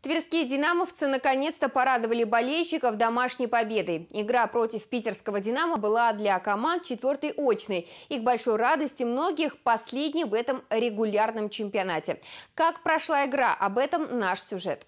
Тверские «Динамовцы» наконец-то порадовали болельщиков домашней победой. Игра против питерского «Динамо» была для команд четвертой очной. И к большой радости многих последней в этом регулярном чемпионате. Как прошла игра, об этом наш сюжет.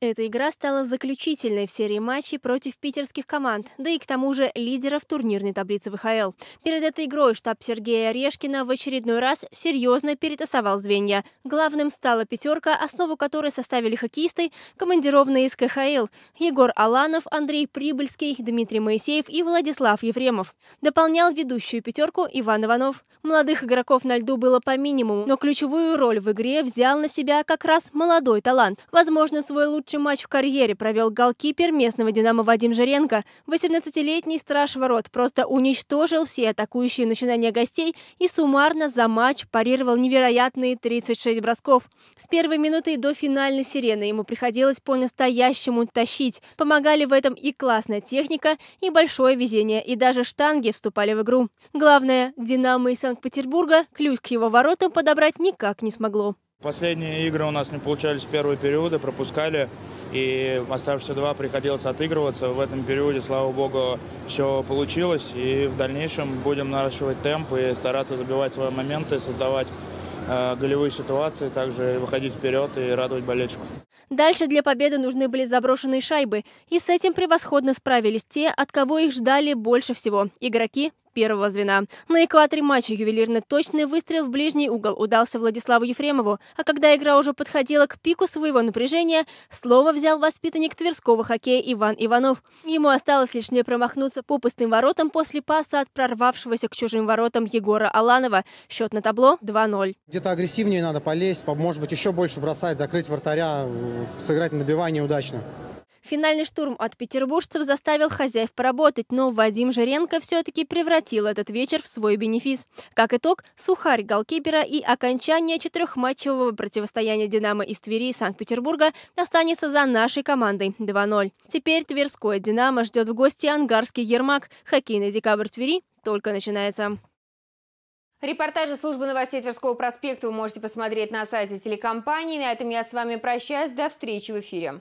Эта игра стала заключительной в серии матчей против питерских команд, да и к тому же лидеров турнирной таблицы ВХЛ. Перед этой игрой штаб Сергея Орешкина в очередной раз серьезно перетасовал звенья. Главным стала пятерка, основу которой составили хоккеисты, командированные из КХЛ – Егор Аланов, Андрей Прибыльский, Дмитрий Моисеев и Владислав Ефремов. Дополнял ведущую пятерку Иван Иванов. Молодых игроков на льду было по минимуму, но ключевую роль в игре взял на себя как раз молодой талант. Возможно, свой лучший Лучший матч в карьере провел голкипер местного «Динамо» Вадим Жиренко. 18-летний страж ворот просто уничтожил все атакующие начинания гостей и суммарно за матч парировал невероятные 36 бросков. С первой минуты до финальной сирены ему приходилось по-настоящему тащить. Помогали в этом и классная техника, и большое везение, и даже штанги вступали в игру. Главное, «Динамо» из Санкт-Петербурга ключ к его воротам подобрать никак не смогло. Последние игры у нас не получались первые периоды, пропускали. И оставшиеся два приходилось отыгрываться. В этом периоде, слава богу, все получилось. И в дальнейшем будем наращивать темп и стараться забивать свои моменты, создавать э, голевые ситуации, также выходить вперед и радовать болельщиков. Дальше для победы нужны были заброшенные шайбы. И с этим превосходно справились те, от кого их ждали больше всего – игроки первого звена. На экваторе матча Ювелирный точный выстрел в ближний угол удался Владиславу Ефремову, а когда игра уже подходила к пику своего напряжения, слово взял воспитанник Тверского хоккея Иван Иванов. Ему осталось лишь не промахнуться по пустым воротам после паса от прорвавшегося к чужим воротам Егора Аланова. Счет на табло 2-0. Где-то агрессивнее надо полезть, может быть, еще больше бросать, закрыть вратаря, э, сыграть на добивание удачно. Финальный штурм от петербуржцев заставил хозяев поработать, но Вадим Жиренко все-таки превратил этот вечер в свой бенефис. Как итог, сухарь голкипера и окончание четырехматчевого противостояния «Динамо» из Твери и Санкт-Петербурга останется за нашей командой 2-0. Теперь Тверское «Динамо» ждет в гости ангарский «Ермак». Хоккейный декабрь Твери только начинается. Репортажи службы новостей Тверского проспекта вы можете посмотреть на сайте телекомпании. На этом я с вами прощаюсь. До встречи в эфире.